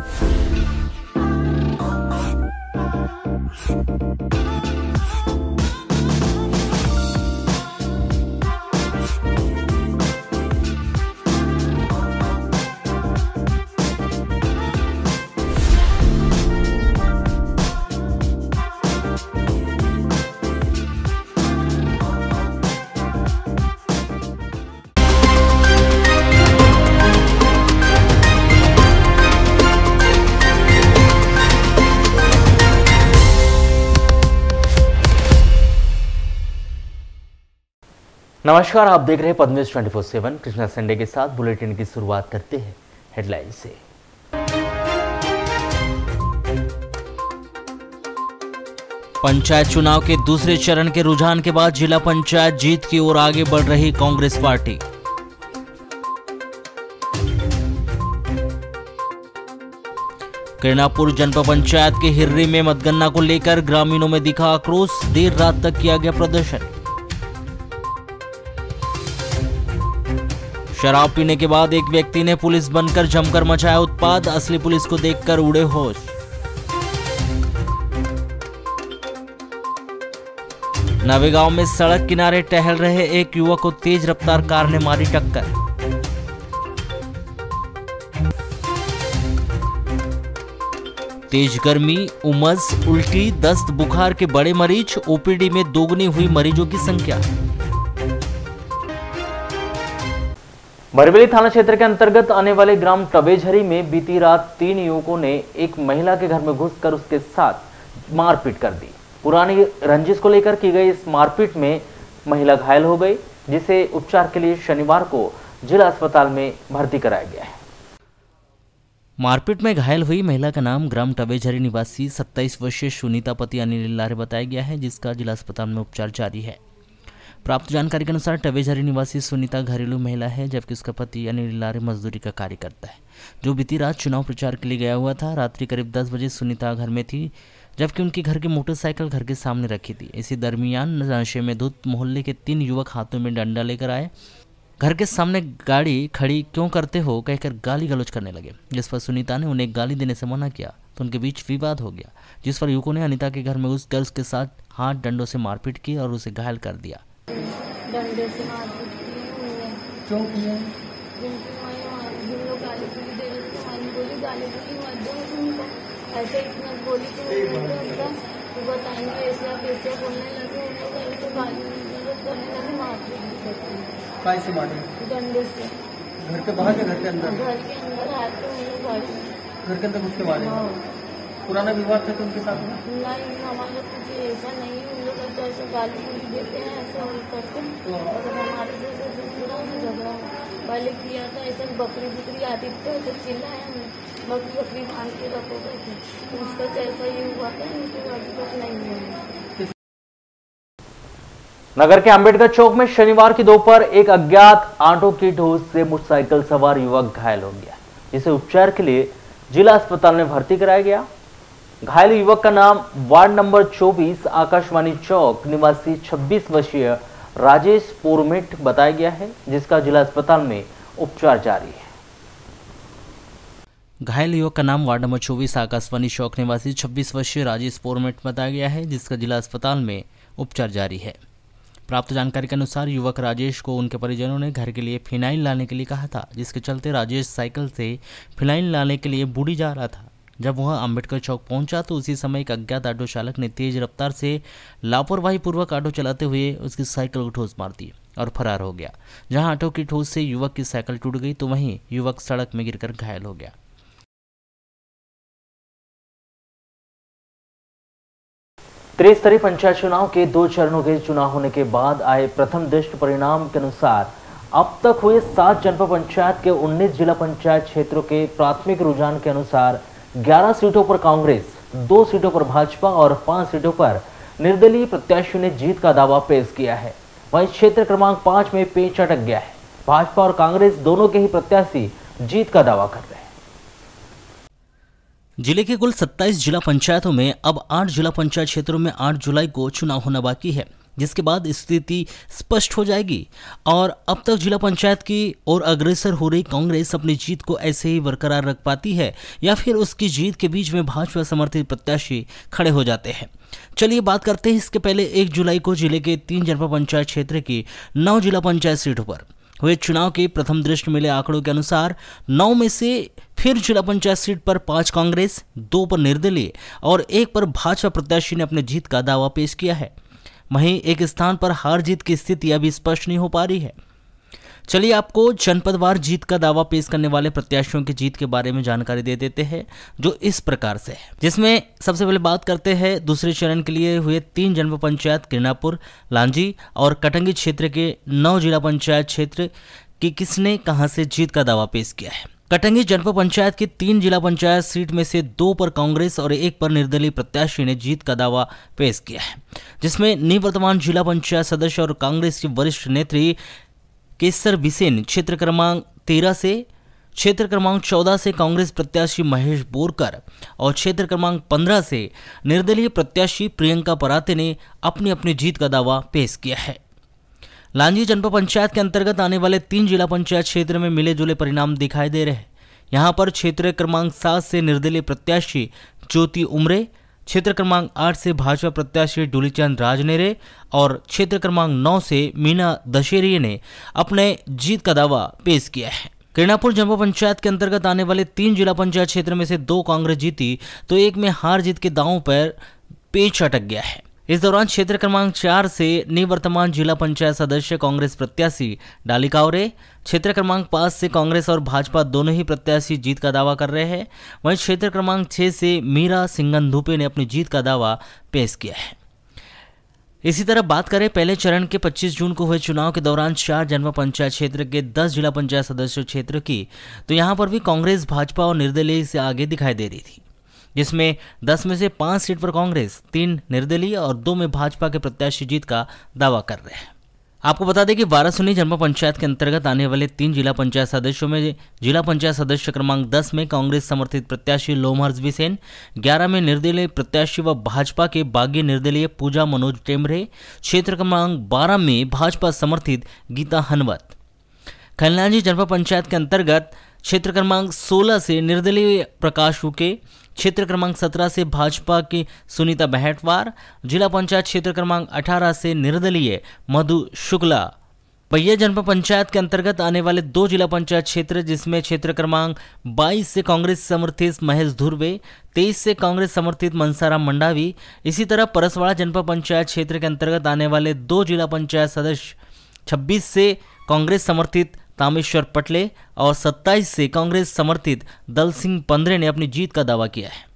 you. नमस्कार आप देख रहे हैं पद्मेश 24/7 कृष्णा संडे के साथ बुलेटिन की शुरुआत करते हैं हेडलाइन से पंचायत चुनाव के दूसरे चरण के रुझान के बाद जिला पंचायत जीत की ओर आगे बढ़ रही कांग्रेस पार्टी किरणापुर जनपद पंचायत के हिर्री में मतगणना को लेकर ग्रामीणों में दिखा आक्रोश देर रात तक किया गया प्रदर्शन शराब पीने के बाद एक व्यक्ति ने पुलिस बनकर जमकर मचाया उत्पाद असली पुलिस को देखकर उड़े होश नवेगांव में सड़क किनारे टहल रहे एक युवक को तेज रफ्तार कार ने मारी टक्कर तेज गर्मी उमस उल्टी दस्त बुखार के बड़े मरीज ओपीडी में दोगुनी हुई मरीजों की संख्या बरवेली थाना क्षेत्र के अंतर्गत आने वाले ग्राम टबेझरी में बीती रात तीन युवकों ने एक महिला के घर में घुसकर उसके साथ मारपीट कर दी पुरानी रंजिश को लेकर की गई इस मारपीट में महिला घायल हो गई जिसे उपचार के लिए शनिवार को जिला अस्पताल में भर्ती कराया गया है मारपीट में घायल हुई महिला का नाम ग्राम टबेझरी निवासी 27 वर्षीय सुनीता पति अनिल लारे बताया गया है जिसका जिला अस्पताल में उपचार जारी है प्राप्त जानकारी के अनुसार टवेझरी निवासी सुनीता घरेलू महिला है जबकि उसका पति अनिल लारे मजदूरी का कार्य करता है जो बीती रात चुनाव प्रचार के लिए गया हुआ था रात्रि करीब दस बजे सुनीता घर में थी जबकि उनके घर की मोटरसाइकिल घर के सामने रखी थी इसी दरमियान नशे में धुत मोहल्ले के तीन युवक हाथों में डंडा लेकर आए घर के सामने गाड़ी खड़ी क्यों करते हो कहकर गाली गलौज करने लगे जिस पर सुनीता ने उन्हें गाली देने से मना किया तो उनके बीच विवाद हो गया जिस पर युवकों ने अनिता के घर में उस गर्ल्स के साथ हाथ डंडों से मारपीट की और उसे घायल कर दिया डंडे से गाली बोली दे तो बोली गाली ऐसे इतना बोली तो बताएंगे बोलने लगे कैसे तो डंडे घर के बाहर घर के अंदर घर के अंदर आते घर के अंदर उसके बारे हाँ। पुराना विवाद था तो उनके साथ नहीं हमारे कुछ ऐसा नहीं तो ऐसे गाली गुली देते हैं ऐसे हम करते हैं अगर हाँ। हमारे से झगड़ा पहले किया था तो ऐसे बकरी बकरी आती तो ऐसे चिल्लाए हमें बकरी बकरी बांध के रखो गए थे तो उसका जैसा तो ये हुआ था उनके बाद कुछ नहीं हुआ नगर के अंबेडकर चौक में शनिवार की दोपहर एक अज्ञात आंटो की ढोस से मोटरसाइकिल सवार युवक घायल हो गया जिसे उपचार के लिए जिला अस्पताल में भर्ती कराया गया घायल युवक का नाम वार्ड नंबर 24 आकाशवाणी चौक निवासी 26 वर्षीय राजेश पोरमेट बताया गया है जिसका जिला अस्पताल में उपचार जारी है घायल युवक का नाम वार्ड नंबर 24 आकाशवाणी चौक निवासी 26 वर्षीय राजेश पोरमेट बताया गया है जिसका जिला अस्पताल में उपचार जारी है प्राप्त जानकारी के अनुसार युवक राजेश को उनके परिजनों ने घर के लिए फिनाइल लाने के लिए कहा था जिसके चलते राजेश साइकिल से फिनाइल लाने के लिए बूढ़ी जा रहा था जब वह अंबेडकर चौक पहुंचा तो उसी समय एक अज्ञात ऑटो चालक ने तेज रफ्तार से लापरवाही पूर्वक ऑटो चलाते हुए उसकी साइकिल को ठोस मार दी और फरार हो गया जहां ऑटो की ठोस से युवक की साइकिल टूट गई तो वहीं युवक सड़क में गिरकर घायल हो गया त्रिस्तरीय पंचायत चुनाव के दो चरणों के चुनाव होने के बाद आए प्रथम दृष्ट परिणाम के अनुसार अब तक हुए सात जनपद पंचायत के 19 जिला पंचायत क्षेत्रों के प्राथमिक रुझान के अनुसार ग्यारह सीटों पर कांग्रेस दो सीटों पर भाजपा और पांच सीटों पर निर्दलीय प्रत्याशियों ने जीत का दावा पेश किया है वहीं क्षेत्र क्रमांक पांच में पेच अटक गया है भाजपा और कांग्रेस दोनों के ही प्रत्याशी जीत का दावा कर रहे हैं जिले के कुल 27 जिला पंचायतों में अब 8 जिला पंचायत क्षेत्रों में 8 जुलाई को चुनाव होना बाकी है जिसके बाद स्थिति स्पष्ट हो जाएगी और अब तक जिला पंचायत की ओर अग्रसर हो रही कांग्रेस अपनी जीत को ऐसे ही बरकरार रख पाती है या फिर उसकी जीत के बीच में भाजपा समर्थित प्रत्याशी खड़े हो जाते हैं चलिए बात करते हैं इसके पहले एक जुलाई को जिले के तीन जनपद पंचायत क्षेत्र की नौ जिला पंचायत सीटों पर हुए चुनाव के प्रथम दृष्टि मिले आंकड़ों के अनुसार नौ में से फिर जिला पंचायत सीट पर पांच कांग्रेस दो पर निर्दलीय और एक पर भाजपा प्रत्याशी ने अपने जीत का दावा पेश किया है वहीं एक स्थान पर हार जीत की स्थिति अभी स्पष्ट नहीं हो पा रही है चलिए आपको जनपदवार जीत का दावा पेश करने वाले प्रत्याशियों की जीत के बारे में जानकारी दे देते हैं जो इस प्रकार से है जिसमें सबसे पहले बात करते हैं दूसरे चरण के लिए हुए तीन जनपद पंचायत किरणापुर लांजी और कटंगी क्षेत्र के नौ जिला पंचायत क्षेत्र की किसने कहां से जीत का दावा पेश किया है कटंगी जनपद पंचायत की तीन जिला पंचायत सीट में से दो पर कांग्रेस और एक पर निर्दलीय प्रत्याशी ने जीत का दावा पेश किया है जिसमें निवर्तमान जिला पंचायत सदस्य और कांग्रेस की वरिष्ठ नेत्री केसर बिसेन क्षेत्र क्रमांक तेरह से क्षेत्र क्रमांक चौदह से कांग्रेस प्रत्याशी महेश बोरकर और क्षेत्र क्रमांक पंद्रह से निर्दलीय प्रत्याशी प्रियंका पराते ने अपनी अपनी जीत का दावा पेश किया है लांजी जनपद पंचायत के अंतर्गत आने वाले तीन जिला पंचायत क्षेत्र में मिले जुले परिणाम दिखाई दे रहे हैं यहाँ पर क्षेत्र क्रमांक सात से निर्दलीय प्रत्याशी ज्योति उमरे क्षेत्र क्रमांक आठ से भाजपा प्रत्याशी डुलीचंद राजनेरे और क्षेत्र क्रमांक नौ से मीना दशेरी ने अपने जीत का दावा पेश किया है किरणापुर जम्मू पंचायत के अंतर्गत आने वाले तीन जिला पंचायत क्षेत्र में से दो कांग्रेस जीती तो एक में हार जीत के दावों पर पेच अटक गया है इस दौरान क्षेत्र क्रमांक चार से निवर्तमान जिला पंचायत सदस्य कांग्रेस प्रत्याशी डाली कावरे क्षेत्र क्रमांक पांच से कांग्रेस और भाजपा दोनों ही प्रत्याशी जीत का दावा कर रहे हैं वहीं क्षेत्र क्रमांक छह से मीरा सिंगन धुपे ने अपनी जीत का दावा पेश किया है इसी तरह बात करें पहले चरण के 25 जून को हुए चुनाव के दौरान चार जनवा पंचायत क्षेत्र के 10 जिला पंचायत सदस्य क्षेत्र की तो यहां पर भी कांग्रेस भाजपा और निर्दलीय से आगे दिखाई दे रही थी जिसमें दस में से पांच सीट पर कांग्रेस तीन निर्दलीय और दो में भाजपा के प्रत्याशी जीत का दावा कर रहे हैं आपको बता दें कि बारासुनी जनपा पंचायत के अंतर्गत आने वाले तीन जिला पंचायत सदस्यों में जिला पंचायत सदस्य क्रमांक 10 में कांग्रेस समर्थित प्रत्याशी लोमहर्जवी सेन 11 में निर्दलीय प्रत्याशी व भाजपा के बागी निर्दलीय पूजा मनोज टेमरे क्षेत्र क्रमांक 12 में भाजपा समर्थित गीता हनवत खलनाजी जनपा पंचायत के अंतर्गत क्षेत्र क्रमांक 16 से निर्दलीय प्रकाश उके क्षेत्र क्रमांक 17 से भाजपा की सुनीता बहटवार जिला पंचायत क्षेत्र क्रमांक 18 से निर्दलीय मधु शुक्ला पहिया जनपद पंचायत के अंतर्गत आने वाले दो जिला पंचायत क्षेत्र जिसमें क्षेत्र क्रमांक 22 से कांग्रेस समर्थित महेश धुर्वे 23 से कांग्रेस समर्थित मनसाराम मंडावी इसी तरह परसवाड़ा जनपद पंचायत क्षेत्र के अंतर्गत आने वाले दो जिला पंचायत सदस्य 26 से कांग्रेस समर्थित तामेश्वर पटले और 27 से कांग्रेस समर्थित दल सिंह पंद्रे ने अपनी जीत का दावा किया है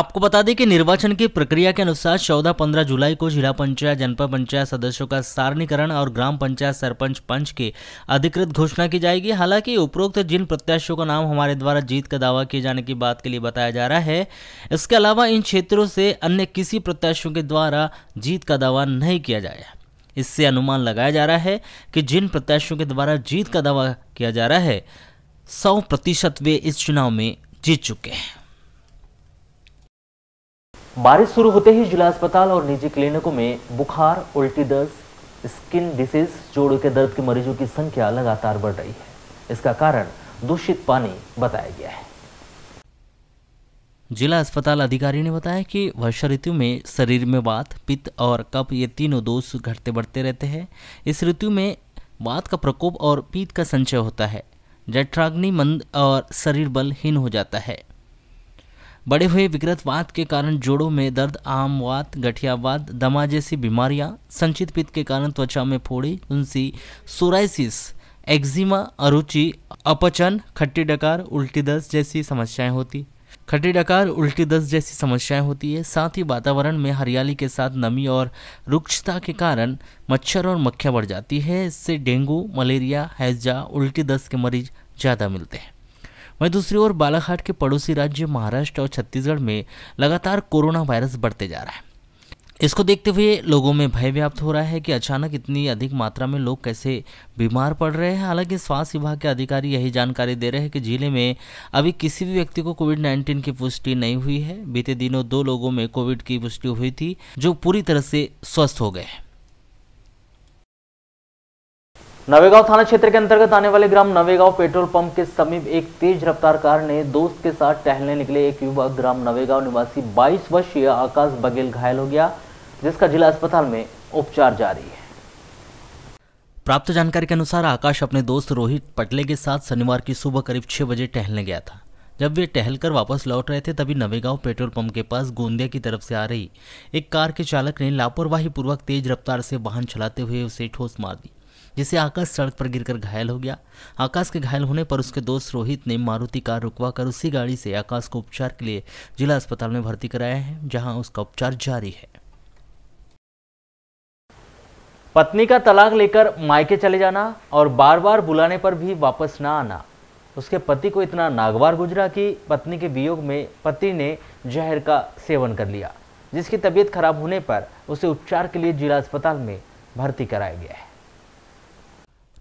आपको बता दें कि निर्वाचन की प्रक्रिया के अनुसार 14-15 जुलाई को जिला पंचायत जनपद पंचायत सदस्यों का सारणीकरण और ग्राम पंचायत सरपंच पंच की अधिकृत घोषणा की जाएगी हालांकि उपरोक्त जिन प्रत्याशियों का नाम हमारे द्वारा जीत का दावा किए जाने की बात के लिए बताया जा रहा है इसके अलावा इन क्षेत्रों से अन्य किसी प्रत्याशियों के द्वारा जीत का दावा नहीं किया जाएगा इससे अनुमान लगाया जा रहा है कि जिन प्रत्याशियों के द्वारा जीत का दावा किया जा रहा है सौ प्रतिशत वे इस चुनाव में जीत चुके हैं बारिश शुरू होते ही जिला अस्पताल और निजी क्लिनिकों में बुखार उल्टी दर्द स्किन डिसीज जोड़ों के दर्द के मरीजों की संख्या लगातार बढ़ रही है इसका कारण दूषित पानी बताया गया है जिला अस्पताल अधिकारी ने बताया कि वर्षा ऋतु में शरीर में वात पित्त और कप ये तीनों दोष घटते बढ़ते रहते हैं इस ऋतु में वात का प्रकोप और पीत का संचय होता है जठराग्नि मंद और शरीर बलहीन हो जाता है बड़े हुए विकृत वात के कारण जोड़ों में दर्द आम वात गठिया वात दमा जैसी बीमारियां संचित पित्त के कारण त्वचा में फोड़ी उनसी सोराइसिस एक्जिमा अरुचि अपचन खट्टी डकार उल्टी दस्त जैसी समस्याएं होती खटे डकार उल्टी दस्त जैसी समस्याएं होती है साथ ही वातावरण में हरियाली के साथ नमी और रुक्षता के कारण मच्छर और मक्खियाँ बढ़ जाती है इससे डेंगू मलेरिया हैजा उल्टी दस्त के मरीज ज़्यादा मिलते हैं वहीं दूसरी ओर बालाघाट के पड़ोसी राज्य महाराष्ट्र और छत्तीसगढ़ में लगातार कोरोना वायरस बढ़ते जा रहा है इसको देखते हुए लोगों में भय व्याप्त हो रहा है कि अचानक इतनी अधिक मात्रा में लोग कैसे बीमार पड़ रहे हैं हालांकि स्वास्थ्य विभाग के अधिकारी यही जानकारी दे रहे हैं कि जिले में अभी किसी भी व्यक्ति को कोविड 19 की पुष्टि नहीं हुई है बीते दिनों दो लोगों में कोविड की पुष्टि हुई थी जो पूरी तरह से स्वस्थ हो गए नवेगांव थाना क्षेत्र के अंतर्गत आने वाले ग्राम नवेगांव पेट्रोल पंप के समीप एक तेज रफ्तार कार ने दोस्त के साथ टहलने निकले एक युवक ग्राम नवेगांव निवासी 22 वर्षीय आकाश बघेल घायल हो गया जिसका जिला अस्पताल में उपचार जारी है प्राप्त जानकारी के अनुसार आकाश अपने दोस्त रोहित पटले के साथ शनिवार की सुबह करीब छह बजे टहलने गया था जब वे टहलकर वापस लौट रहे थे तभी नवेगांव पेट्रोल पंप के पास गोंदिया की तरफ से आ रही एक कार के चालक ने लापरवाही पूर्वक तेज रफ्तार से वाहन चलाते हुए उसे ठोस मार दी जिसे आकाश सड़क पर गिरकर घायल हो गया आकाश के घायल होने पर उसके दोस्त रोहित ने मारुति कार रुकवा कर उसी गाड़ी से आकाश को उपचार के लिए जिला अस्पताल में भर्ती कराया है जहाँ उसका उपचार जारी है पत्नी का तलाक लेकर मायके चले जाना और बार बार बुलाने पर भी वापस ना आना उसके पति को इतना नागवार गुजरा कि पत्नी के वियोग में पति ने जहर का सेवन कर लिया जिसकी तबीयत खराब होने पर उसे उपचार के लिए जिला अस्पताल में भर्ती कराया गया है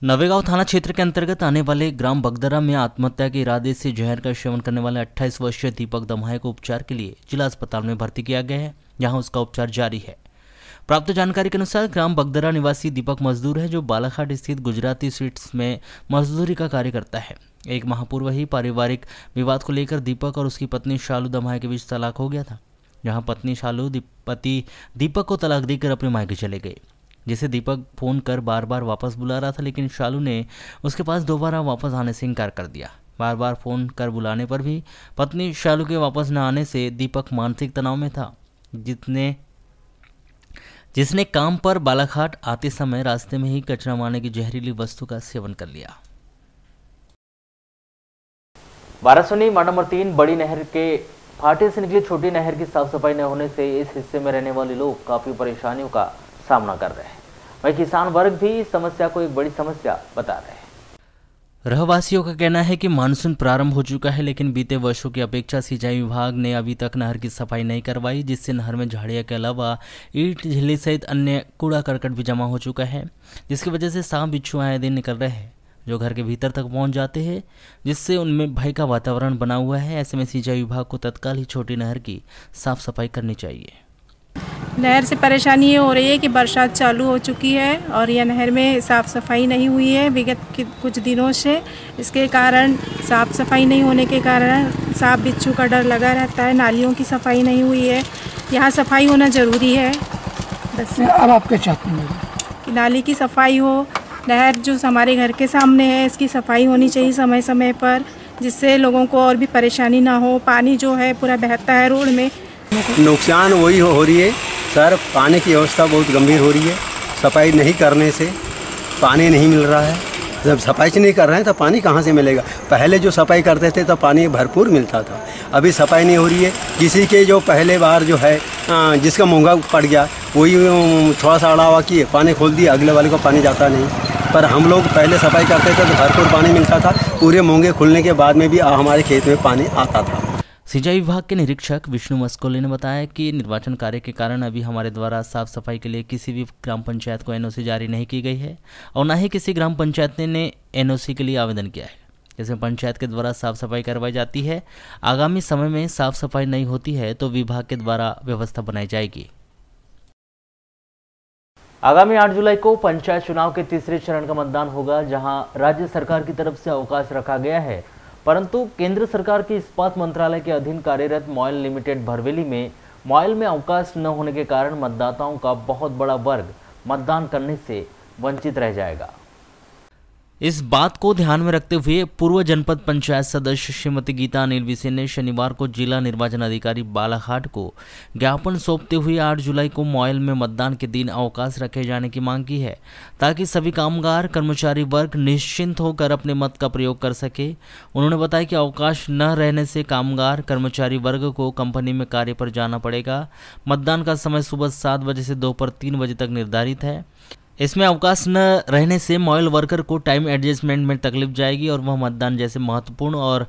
नवेगांव थाना क्षेत्र के अंतर्गत आने वाले ग्राम बगदरा में आत्महत्या के इरादे से जहर का सेवन करने वाले 28 वर्षीय दीपक दमाए को उपचार के लिए जिला अस्पताल में भर्ती किया गया है जहां उसका उपचार जारी है प्राप्त जानकारी के अनुसार ग्राम बगदरा निवासी दीपक मजदूर है जो बालाघाट स्थित गुजराती स्वीट्स में मजदूरी का कार्य करता है एक माह पूर्व ही पारिवारिक विवाद को लेकर दीपक और उसकी पत्नी शालू दमाहे के बीच तलाक हो गया था जहां पत्नी शालू पति दीपक को तलाक देकर अपने मायके चले गए जिसे दीपक फ़ोन कर बार बार वापस बुला रहा था लेकिन शालू ने उसके पास दोबारा वापस आने से इनकार कर दिया बार बार फ़ोन कर बुलाने पर भी पत्नी शालू के वापस न आने से दीपक मानसिक तनाव में था जितने जिसने काम पर बालाघाट आते समय रास्ते में ही कचरा मारने की जहरीली वस्तु का सेवन कर लिया वारासोनी मार्ड नंबर तीन बड़ी नहर के फाटे से निकली छोटी नहर की साफ सफाई न होने से इस हिस्से में रहने वाले लोग काफी परेशानियों का सामना कर रहे हैं वही किसान वर्ग भी इस समस्या को एक बड़ी समस्या बता रहे हैं रहवासियों का कहना है कि मानसून प्रारंभ हो चुका है लेकिन बीते वर्षों की अपेक्षा सिंचाई विभाग ने अभी तक नहर की सफाई नहीं करवाई जिससे नहर में झाड़ियों के अलावा ईट झिल्ली सहित अन्य कूड़ा करकट भी जमा हो चुका है जिसकी वजह से सांप बिच्छू आए दिन निकल रहे हैं जो घर के भीतर तक पहुंच जाते हैं जिससे उनमें भय का वातावरण बना हुआ है ऐसे में सिंचाई विभाग को तत्काल ही छोटी नहर की साफ सफाई करनी चाहिए नहर से परेशानी ये हो रही है कि बरसात चालू हो चुकी है और यह नहर में साफ़ सफाई नहीं हुई है विगत कुछ दिनों से इसके कारण साफ़ सफाई नहीं होने के कारण सांप बिच्छू का डर लगा रहता है नालियों की सफाई नहीं हुई है यहाँ सफाई होना ज़रूरी है बस अब आप क्या चाहते हैं कि नाली की सफाई हो नहर जो हमारे घर के सामने है इसकी सफाई होनी चाहिए समय समय पर जिससे लोगों को और भी परेशानी ना हो पानी जो है पूरा बहता है रोड में नुकसान वही हो, हो रही है सर पानी की व्यवस्था बहुत गंभीर हो रही है सफाई नहीं करने से पानी नहीं मिल रहा है जब सफाई नहीं कर रहे हैं तो पानी कहाँ से मिलेगा पहले जो सफाई करते थे तो पानी भरपूर मिलता था अभी सफाई नहीं हो रही है किसी के जो पहले बार जो है जिसका महंगा पड़ गया वही थोड़ा सा अड़ावा किए पानी खोल दिया अगले वाले को पानी जाता नहीं पर हम लोग पहले सफाई करते थे तो भरपूर पानी मिलता था पूरे मूँगे खुलने के बाद में भी हमारे खेत में पानी आता था सिंचाई विभाग के निरीक्षक विष्णु मस्कोले ने बताया कि निर्वाचन कार्य के कारण अभी हमारे द्वारा साफ सफाई के लिए किसी भी ग्राम पंचायत को एनओसी जारी नहीं की गई है और न ही किसी ग्राम पंचायत ने एनओसी के लिए आवेदन किया है जैसे पंचायत के द्वारा साफ सफाई करवाई जाती है आगामी समय में साफ सफाई नहीं होती है तो विभाग के द्वारा व्यवस्था बनाई जाएगी आगामी 8 जुलाई को पंचायत चुनाव के तीसरे चरण का मतदान होगा जहां राज्य सरकार की तरफ से अवकाश रखा गया है परंतु केंद्र सरकार के इस्पात मंत्रालय के अधीन कार्यरत मॉयल लिमिटेड भरवेली में मॉयल में अवकाश न होने के कारण मतदाताओं का बहुत बड़ा वर्ग मतदान करने से वंचित रह जाएगा इस बात को ध्यान में रखते हुए पूर्व जनपद पंचायत सदस्य श्रीमती गीता अनिल विसेन ने शनिवार को जिला निर्वाचन अधिकारी बालाघाट को ज्ञापन सौंपते हुए 8 जुलाई को मॉयल में मतदान के दिन अवकाश रखे जाने की मांग की है ताकि सभी कामगार कर्मचारी वर्ग निश्चिंत होकर अपने मत का प्रयोग कर सके उन्होंने बताया कि अवकाश न रहने से कामगार कर्मचारी वर्ग को कंपनी में कार्य पर जाना पड़ेगा मतदान का समय सुबह सात बजे से दोपहर तीन बजे तक निर्धारित है इसमें अवकाश न रहने से मॉयल वर्कर को टाइम एडजस्टमेंट में तकलीफ जाएगी और वह मतदान जैसे महत्वपूर्ण और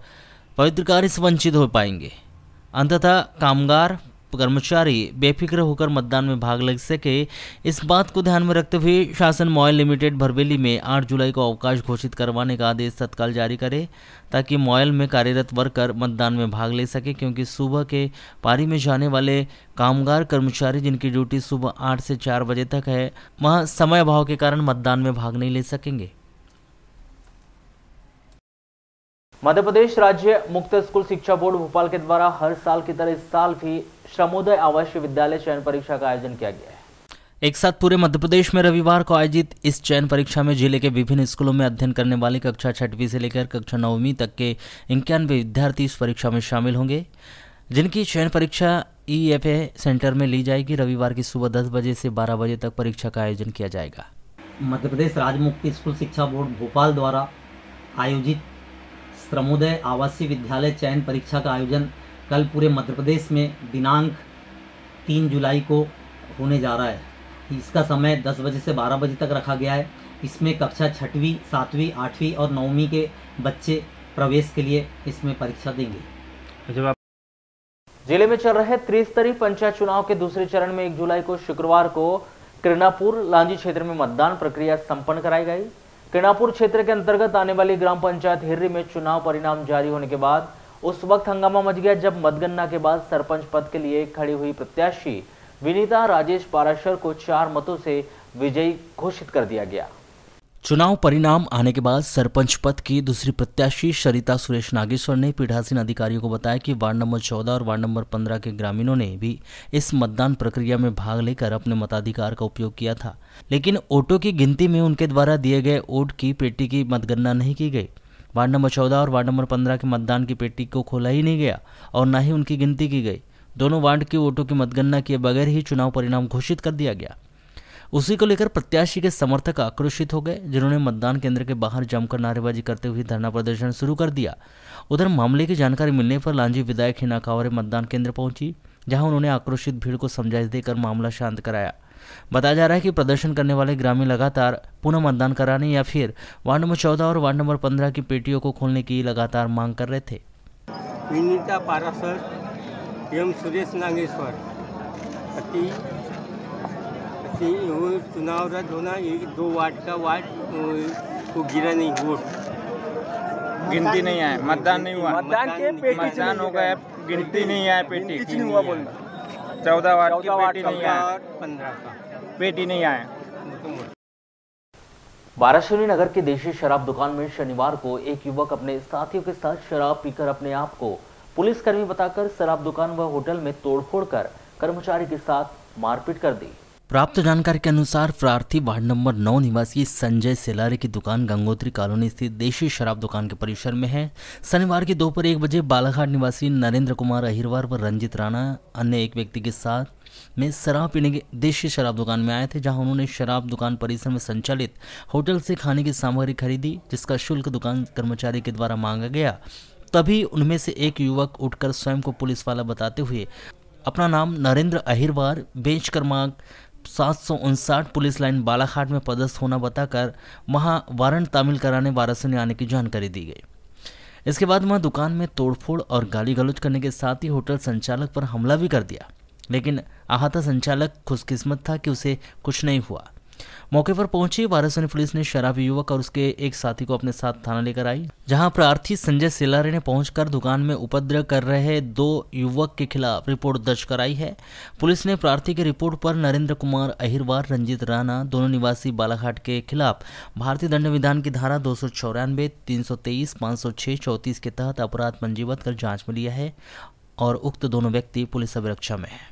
पवित्र कार्य से वंचित हो पाएंगे अंततः कामगार कर्मचारी बेफिक्र होकर मतदान में भाग ले सके इस बात को ध्यान में रखते हुए शासन मॉयल लिमिटेड भरवेली में 8 जुलाई को अवकाश घोषित करवाने का आदेश तत्काल जारी करे ताकि मॉयल में कार्यरत वर्कर मतदान में भाग ले सके क्योंकि सुबह के पारी में जाने वाले कामगार कर्मचारी जिनकी ड्यूटी सुबह आठ से चार बजे तक है वह समय अभाव के कारण मतदान में भाग नहीं ले सकेंगे मध्य प्रदेश राज्य मुक्त स्कूल शिक्षा बोर्ड भोपाल के द्वारा हर साल की तरह इस साल भी श्रमोदय आवासीय विद्यालय चयन परीक्षा का आयोजन किया गया है एक साथ पूरे मध्य प्रदेश में रविवार को आयोजित इस चयन परीक्षा में जिले के विभिन्न स्कूलों में अध्ययन करने वाले कक्षा छठवीं से लेकर कक्षा नौवीं तक के इक्यानवे विद्यार्थी इस परीक्षा में शामिल होंगे जिनकी चयन परीक्षा ई एफ ए सेंटर में ली जाएगी रविवार की सुबह दस बजे से बारह बजे तक परीक्षा का आयोजन किया जाएगा मध्य प्रदेश राज्य मुक्ति स्कूल शिक्षा बोर्ड भोपाल द्वारा आयोजित श्रमोदय आवासीय विद्यालय चयन परीक्षा का आयोजन कल पूरे मध्य प्रदेश में दिनांक तीन जुलाई को होने जा रहा है इसका समय दस बजे से बारह बजे तक रखा गया है इसमें कक्षा छठवीं सातवीं आठवीं और नौवीं के बच्चे प्रवेश के लिए इसमें परीक्षा देंगे जिले में चल रहे त्रिस्तरीय पंचायत चुनाव के दूसरे चरण में एक जुलाई को शुक्रवार को किरणापुर लांजी क्षेत्र में मतदान प्रक्रिया संपन्न कराई गई किरणापुर क्षेत्र के अंतर्गत आने वाली ग्राम पंचायत हिर्री में चुनाव परिणाम जारी होने के बाद उस वक्त हंगामा मच गया जब मतगणना के बाद सरपंच पद के लिए खड़ी हुई प्रत्याशी विनीता राजेश पाराशर को चार मतों से विजयी घोषित कर दिया गया चुनाव परिणाम आने के बाद सरपंच पद की दूसरी प्रत्याशी सरिता सुरेश नागेश्वर ने पीठासीन अधिकारियों को बताया कि वार्ड नंबर 14 और वार्ड नंबर 15 के ग्रामीणों ने भी इस मतदान प्रक्रिया में भाग लेकर अपने मताधिकार का उपयोग किया था लेकिन वोटों की गिनती में उनके द्वारा दिए गए वोट की पेटी की मतगणना नहीं की गई वार्ड नंबर चौदह और वार्ड नंबर पंद्रह के मतदान की पेटी को खोला ही नहीं गया और न ही उनकी गिनती की गई दोनों वार्ड के वोटों की मतगणना किए बगैर ही चुनाव परिणाम घोषित कर दिया गया उसी को लेकर प्रत्याशी के समर्थक आक्रोशित हो गए जिन्होंने मतदान केंद्र के बाहर जमकर नारेबाजी करते हुए धरना प्रदर्शन शुरू कर दिया उधर मामले की जानकारी मिलने पर लांजी विधायक हिना कावरे मतदान केंद्र पहुंची जहां उन्होंने आक्रोशित भीड़ को समझाइश देकर मामला शांत कराया बताया जा रहा है कि प्रदर्शन करने वाले ग्रामीण लगातार पुनः मतदान कराने या फिर वार्ड नंबर चौदह और वार्ड नंबर पंद्रह की पेटियों को खोलने की लगातार मांग कर रहे थे सुरेश नागेश्वर अति अति वो चुनाव रद्द होना एक दो वार्ड का वार्ड को गिरा नहीं वोट गिनती नहीं आए मतदान नहीं हुआ मतदान के मतदान हो गया गिनती नहीं आए पेटी नहीं हुआ बोलना चौदह वार्ड की बेटी नहीं आए बेटी नहीं आए बाराशोली नगर के देशी शराब दुकान में शनिवार को एक युवक अपने साथियों के साथ शराब पीकर अपने आप को पुलिसकर्मी बताकर शराब दुकान व होटल में तोड़फोड़ कर कर्मचारी के साथ मारपीट कर दी प्राप्त जानकारी के अनुसार प्रार्थी वार्ड नंबर नौ निवासी संजय सेलारे की दुकान गंगोत्री कॉलोनी स्थित देशी शराब दुकान के परिसर में है शनिवार की दोपहर एक बजे बालाघाट निवासी नरेंद्र कुमार अहिरवार व रंजित राणा अन्य एक व्यक्ति के साथ में शराब पीने के देशी शराब दुकान में आए थे जहां उन्होंने शराब दुकान परिसर में संचालित होटल से खाने की सामग्री खरीदी जिसका शुल्क दुकान कर्मचारी के द्वारा मांगा गया तभी उनमें से एक युवक उठकर स्वयं को पुलिस वाला बताते हुए अपना नाम नरेंद्र अहिरवार बेचकर मांग सात सौ पुलिस लाइन बालाघाट में पदस्थ होना बताकर वहां वारंट तामिल कराने ने आने की जानकारी दी गई इसके बाद वहां दुकान में तोड़फोड़ और गाली गलौज करने के साथ ही होटल संचालक पर हमला भी कर दिया लेकिन आहता संचालक खुशकिस्मत था कि उसे कुछ नहीं हुआ मौके पर पहुंची वारासिनी पुलिस ने शराबी युवक और उसके एक साथी को अपने साथ थाना लेकर आई जहां प्रार्थी संजय सिलारे ने पहुंचकर दुकान में उपद्रव कर रहे दो युवक के खिलाफ रिपोर्ट दर्ज कराई है पुलिस ने प्रार्थी की रिपोर्ट पर नरेंद्र कुमार अहिरवार रंजीत राणा दोनों निवासी बालाघाट के खिलाफ भारतीय दंड विधान की धारा दो सौ चौरानवे तीन सौ तेईस पाँच सौ छः चौंतीस के तहत अपराध पंजीबद्ध कर जांच में लिया है और उक्त दोनों व्यक्ति पुलिस अभिरक्षा में है